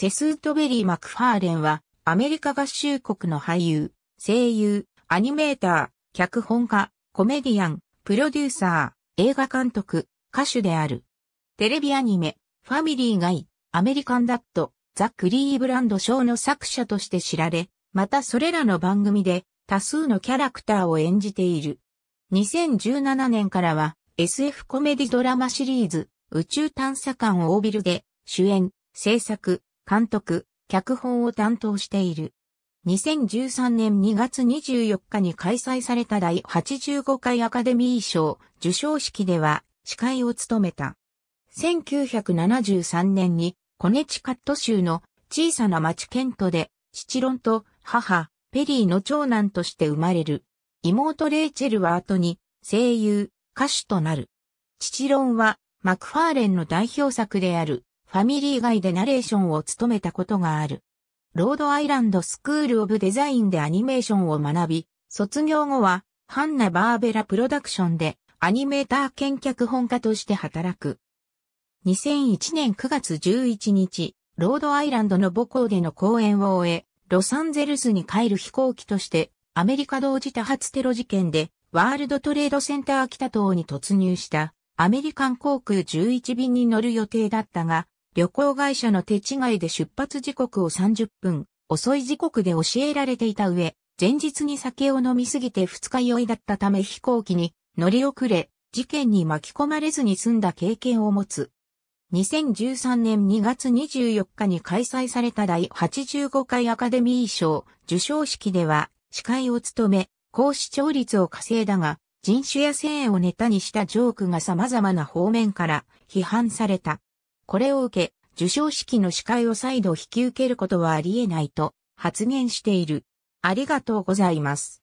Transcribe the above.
セスートベリー・マクファーレンは、アメリカ合衆国の俳優、声優、アニメーター、脚本家、コメディアン、プロデューサー、映画監督、歌手である。テレビアニメ、ファミリーガイ、アメリカンダット、ザ・クリーブランド賞の作者として知られ、またそれらの番組で多数のキャラクターを演じている。2017年からは SF コメディドラマシリーズ宇宙探査官オービルで主演、制作、監督、脚本を担当している。2013年2月24日に開催された第85回アカデミー賞受賞式では司会を務めた。1973年にコネチカット州の小さな町ケントでロ論と母、ペリーの長男として生まれる。妹レイチェルは後に声優、歌手となる。父論はマクファーレンの代表作であるファミリー外でナレーションを務めたことがある。ロードアイランドスクールオブデザインでアニメーションを学び、卒業後は、ハンナ・バーベラプロダクションで、アニメーター兼脚本家として働く。2001年9月11日、ロードアイランドの母校での講演を終え、ロサンゼルスに帰る飛行機として、アメリカ同時多発テロ事件で、ワールドトレードセンター北東に突入した、アメリカン航空11便に乗る予定だったが、旅行会社の手違いで出発時刻を30分、遅い時刻で教えられていた上、前日に酒を飲みすぎて二日酔いだったため飛行機に乗り遅れ、事件に巻き込まれずに済んだ経験を持つ。2013年2月24日に開催された第85回アカデミー賞受賞式では司会を務め、高視聴率を稼いだが、人種や性をネタにしたジョークが様々な方面から批判された。これを受け、受賞式の司会を再度引き受けることはあり得ないと発言している。ありがとうございます。